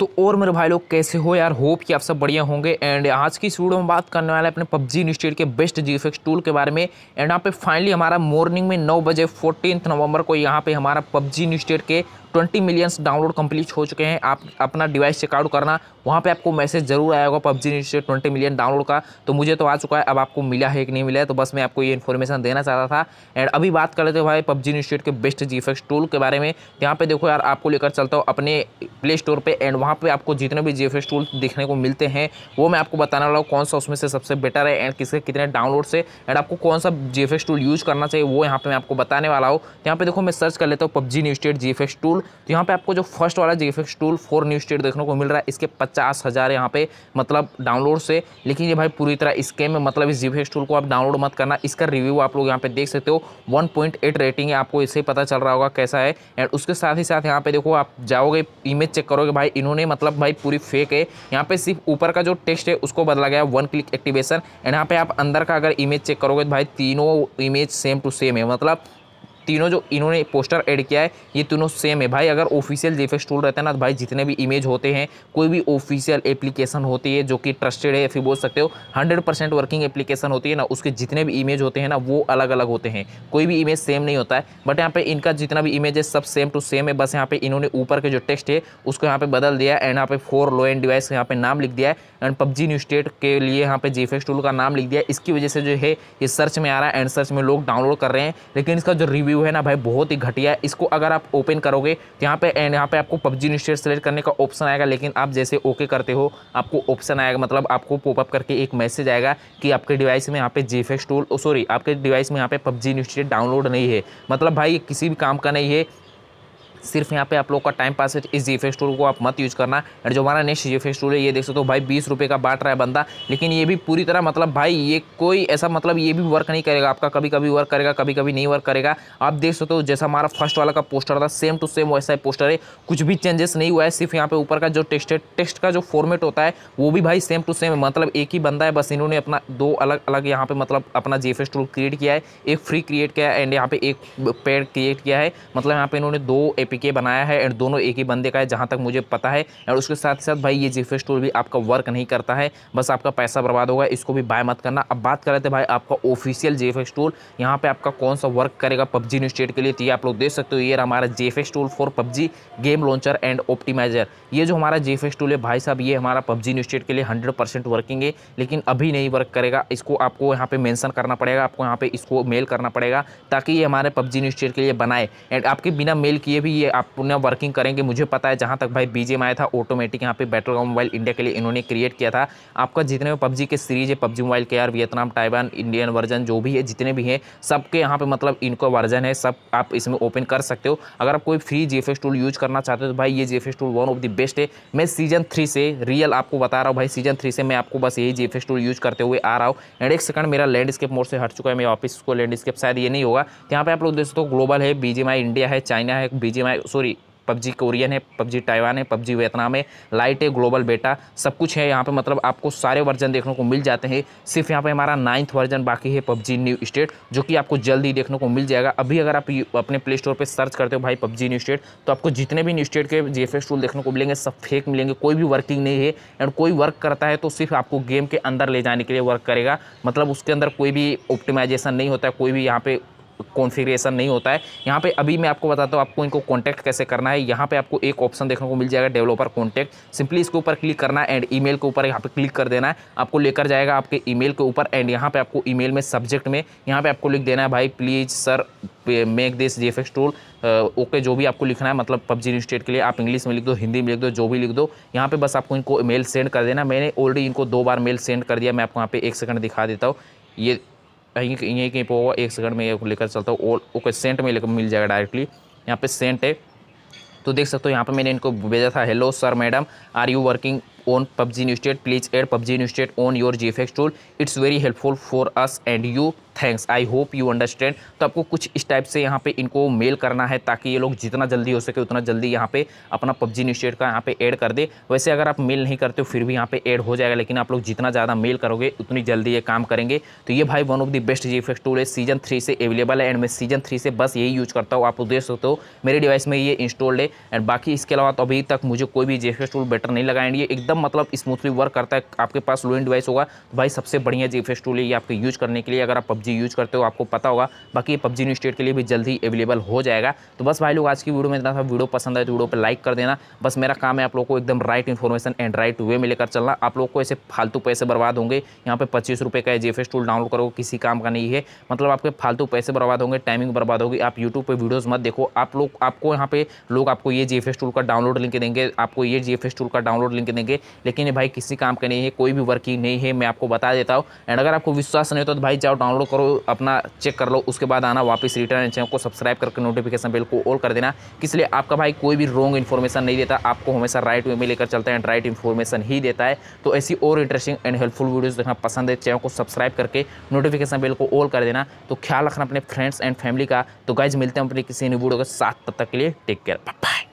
तो और मेरे भाई लोग कैसे हो यार होप कि आप सब बढ़िया होंगे एंड आज की वीडियो में बात करने वाले अपने पबजी इंस्टीट्यूट के बेस्ट जी टूल के बारे में एंड यहाँ पे फाइनली हमारा मॉर्निंग में नौ बजे फोर्टीन नवंबर को यहाँ पे हमारा पबजी इंस्टीट्यूट के 20 मिलियंस डाउनलोड कंप्लीट हो चुके हैं आप अपना डिवाइस चेकआउट करना वहाँ पे आपको मैसेज जरूर आया होगा PUBG institute twenty million download का तो मुझे तो आ चुका है अब आपको मिला है कि नहीं मिला है तो बस मैं आपको ये इन्फॉर्मेशन देना चाहता था एंड अभी बात कर लेते हो भाई पबजी इंस्टीट्यूट के बेस्ट जी टूल के बारे में यहाँ पे देखो यार आपको लेकर चलता हूँ अपने प्ले स्टोर पर एंड वहाँ वहाँ पे आपको जितने भी जी टूल देखने को मिलते हैं वो मैं आपको बताने वाला हूँ कौन सा उसमें से सबसे बेटर है एंड किसके कितने डाउनलोड से एंड आपको कौन सा जी टूल यूज़ करना चाहिए वो यहाँ पर मैं आपको बताने वाला हूँ तो यहाँ पर देखो मैं सर्च कर लेता हूँ PUBG new state G tool तो यहाँ पर आपको जो फर्स्ट वाला G tool for new state देखने को मिल रहा है इसके पचास हज़ार यहाँ पे मतलब डाउनलोड से लेकिन ये भाई पूरी तरह स्केम है मतलब इस जी टूल को आप डाउनलोड मत करना इसका रिव्यू आप लोग यहाँ पे देख सकते हो 1.8 रेटिंग है आपको इससे पता चल रहा होगा कैसा है एंड उसके साथ ही साथ यहाँ पे देखो आप जाओगे इमेज चेक करोगे भाई इन्होंने इन्होंने मतलब भाई पूरी फेक है यहाँ पे सिर्फ ऊपर का जो टेक्स्ट है उसको बदला गया वन क्लिक एक्टिवेशन एंड यहाँ पे आप अंदर का अगर इमेज चेक करोगे तो भाई तीनों इमेज सेम टू सेम है मतलब तीनों जो इन्होंने पोस्टर एड किया है ये तीनों सेम है भाई अगर ऑफिशियल जेफेस टूल रहता है ना तो भाई जितने भी इमेज होते हैं कोई भी ऑफिशियल एप्लीकेशन होती है जो कि ट्रस्टेड है फिर बोल सकते हो हंड्रेड वर्किंग एप्लीकेशन होती है ना उसके जितने भी इमेज होते हैं ना वो अलग अलग होते हैं कोई भी इमेज सेम नहीं होता है बट यहाँ पे इनका जितना भी इमेज है सब सेम टू सेम है बस यहाँ पे इन्होंने ऊपर के जो टेक्स्ट है उसको यहाँ पे बदल दिया एंड यहाँ पे फोर लो एंड डिवाइस यहाँ पे नाम लिख दिया है एंड पबजी न्यू स्टेट के लिए यहाँ पे जेफेस टूल का नाम लिख दिया इसकी वजह से जो है ये सर्च में आ रहा है एंड सर्च में लोग डाउनलोड कर रहे हैं लेकिन इसका जो रिव्यू व्यू है ना भाई बहुत ही घटिया है इसको अगर आप ओपन करोगे तो यहाँ पे एंड यहाँ पे आपको पबजी इंस्टेट सेलेक्ट करने का ऑप्शन आएगा लेकिन आप जैसे ओके करते हो आपको ऑप्शन आएगा मतलब आपको पॉपअप करके एक मैसेज आएगा कि आपके डिवाइस में यहाँ पे जी टूल सॉरी आपके डिवाइस में यहाँ पे पबजी इंस्टेट डाउनलोड नहीं है मतलब भाई किसी भी काम का नहीं है सिर्फ यहाँ पे आप लोग का टाइम पास है इस जी टूल को आप मत यूज़ करना एंड जो हमारा नेक्स्ट जी टूल है ये देख सकते हो भाई बीस रुपये का बांट रहा है बंदा लेकिन ये भी पूरी तरह मतलब भाई ये कोई ऐसा मतलब ये भी वर्क नहीं करेगा आपका कभी कभी वर्क करेगा कभी कभी नहीं वर्क करेगा आप देख सकते हो जैसा हमारा फर्स्ट वाला का पोस्टर था सेम टू सेम वैसा ही पोस्टर है कुछ भी चेंजेस नहीं हुआ है सिर्फ यहाँ पे ऊपर का जो टेस्ट है टेस्ट का जो फॉर्मेट होता है वो भी भाई सेम टू सेम मतलब एक ही बंदा है बस इन्होंने अपना दो अलग अलग यहाँ पे मतलब अपना जी टूल क्रिएट किया है एक फ्री क्रिएट किया है एंड यहाँ पे एक पेड क्रिएट किया है मतलब यहाँ पे इन्होंने दो पीके बनाया है एंड दोनों एक ही बंदे का है जहाँ तक मुझे पता है और उसके साथ ही साथ भाई ये जीफेस टूल भी आपका वर्क नहीं करता है बस आपका पैसा बर्बाद होगा इसको भी बाय मत करना अब बात कर रहे थे भाई आपका ऑफिशियल जीफेस टूल यहाँ पर आपका कौन सा वर्क करेगा पबजी न्यू स्टेट के लिए तो ये आप लोग देख सकते हो ये हमारा GFX tool for PUBG game launcher and optimiser ये जो हमारा जीफेस टूल है भाई साहब ये हमारा पबजी न्यू स्टेट के लिए हंड्रेड वर्किंग है लेकिन अभी नहीं वर्क करेगा इसको आपको यहाँ पे मैंसन करना पड़ेगा आपको यहाँ पे इसको मेल करना पड़ेगा ताकि ये हमारे पबजी न्यू स्टेट के लिए बनाए एंड आपके बिना मेल किए भी ये आप पुनः वर्किंग करेंगे मुझे पता है जहाँ तक भाई बी आया था ऑटोमेटिक यहाँ पे बैटल ग्राउंड मोबाइल इंडिया के लिए इन्होंने क्रिएट किया था आपका जितने भी पबजी के सीरीज है पबजी मोबाइल के यार वियतनाम टाइवान इंडियन वर्जन जो भी है जितने भी हैं सबके यहाँ पर मतलब इनको वर्जन है सब आप इसमें ओपन कर सकते हो अगर आप कोई फ्री जी टूल यूज़ करना चाहते हो तो भाई ये G tool one of the best है मैं सीजन थ्री से रियल आपको बता रहा हूँ भाई सीजन थ्री से मैं आपको बस यही जी टूल यूज़ करते हुए आ रहा हूँ एंड एक सेकंड मेरा लैंडस्केप मोड से हट चुका है मैं ऑफिस को लैंडस्केप शायद ये नहीं होगा यहाँ पे आप लोग देख सकते हो ग्लोबल है बीजेमाई इंडिया है चाइना है बीजेमाई मैं सॉरी पबजी कोरियन है पबजी ताइवान है पबजी वियतनाम है लाइट है ग्लोबल बेटा सब कुछ है यहाँ पे मतलब आपको सारे वर्जन देखने को मिल जाते हैं सिर्फ यहाँ पे हमारा नाइन्थ वर्जन बाकी है पबजी न्यू स्टेट जो कि आपको जल्द ही देखने को मिल जाएगा अभी अगर आप अपने प्ले स्टोर पर सर्च करते हो भाई पबजी न्यू स्टेट तो आपको जितने भी न्यू स्टेट के जी एफ टूल देखने को मिलेंगे सब फेक मिलेंगे कोई भी वर्किंग नहीं है एंड कोई वर्क करता है तो सिर्फ आपको गेम के अंदर ले जाने के लिए वर्क करेगा मतलब उसके अंदर कोई भी ऑप्टिमाइजेशन नहीं होता कोई भी यहाँ पे कॉन्फ़िगरेशन नहीं होता है यहाँ पे अभी मैं आपको बताता हूँ आपको इनको कॉन्टैक्ट कैसे करना है यहाँ पे आपको एक ऑप्शन देखने को मिल जाएगा डेवलपर कॉन्टैक्ट सिंपली इसके ऊपर क्लिक करना है एंड ईमेल के ऊपर यहाँ पे क्लिक कर देना है आपको लेकर जाएगा आपके ईमेल के ऊपर एंड यहाँ पे आपको ईमेल में सब्जेक्ट में यहाँ पे आपको लिख देना है भाई please sir make this G F tool okay जो भी आपको लिखना है मतलब पबजी स्टेट के लिए आप इंग्लिश में लिख दो हिंदी में लिख दो जो भी लिख दो यहाँ पे बस आपको इनको मेल सेंड कर देना मैंने ऑलरेडी इनको दो बार मेल सेंड कर दिया मैं आपको यहाँ पे एक सेकंड दिखा देता हूँ ये यहीं यहीं कहीं पर होगा एक सेकंड में लेकर चलता हूँ ओल ओके सेंट में लेकर मिल जाएगा डायरेक्टली यहाँ पे सेंट है तो देख सकते हो यहाँ पे मैंने इनको भेजा था hello sir madam are you working on PUBG New please add PUBG PUBG on your G F X tool it's very helpful for us and you thanks I hope you understand तो आपको कुछ इस type से यहाँ पे इनको mail करना है ताकि ये लोग जितना जल्दी हो सके उतना जल्दी यहाँ पे अपना पबजी न्यूस्टेट का यहाँ पे ऐड कर दे वैसे अगर आप मेल नहीं करते हो फिर भी यहाँ पे ऐड हो जाएगा लेकिन आप लोग जितना ज़्यादा मेल करोगे उतनी जल्दी ये काम करेंगे तो ये भाई one of the best G tool है सीजन थ्री से अवेलेबल है एंड मैं सीजन थ्री से बस यही यूज़ करता हूँ आप देख सकते हो मेरे डिवाइस में ये इंस्टॉल्ड है एंड बाकी इसके अलावा तो अभी तक मुझे कोई भी जी टूल बेटर नहीं लगा एंड ये एकदम एकदम मतलब स्मूथली वर्क करता है आपके पास लो एंड डिवाइस होगा तो भाई सबसे बढ़िया जी एफ है ये आपके यूज करने के लिए अगर आप पब्जी यूज करते हो आपको पता होगा बाकी पब्जी न्यू स्टेट के लिए भी जल्द ही अवेलेबल हो जाएगा तो बस भाई लोग आज की वीडियो में इतना था वीडियो पसंद आए तो वीडियो पर लाइक कर देना बस मेरा काम है आप लोग को एकदम right information and right way में लेकर चलना आप लोग को ऐसे फालतू पैसे बर्बाद होंगे यहाँ पे पच्चीस रुपये का जी टूल डाउनलोड करो किसी काम का नहीं है मतलब आपके फालतू पैसे बर्बाद होंगे टाइमिंग बर्बाद होगी आप यूट्यूब पर वीडियोज़ मत देखो आप लोग आपको यहाँ पे लोग आपको ये जी टूल का डाउनलोड लिंक देंगे आपको ये जी टूल का डाउनलोड लिंक देंगे लेकिन भाई किसी काम का नहीं है कोई भी वर्किंग नहीं है मैं आपको बता देता हूँ एंड अगर आपको विश्वास नहीं होता तो भाई जाओ डाउनलोड करो अपना चेक कर लो उसके बाद आना वापस रिटर्न चैनल को सब्सक्राइब करके नोटिफिकेशन बिल को ऑल कर देना इसलिए आपका भाई कोई भी रॉन्ग इन्फॉर्मेशन नहीं देता आपको हमेशा राइट वे में लेकर चलता है एंड राइट इन्फॉर्मेशन ही देता है तो ऐसी और इंटरेस्टिंग एंड हेल्पफुल वीडियोज़ देखना पसंद है चैनल को सब्सक्राइब करके नोटिफिकेशन बिल को ऑल कर देना तो ख्याल रखना अपने फ्रेंड्स एंड फैमिली का तो गाइज मिलते हैं अपने किसी न्यू वीडियो के साथ तब तक के लिए टेक केयर बाय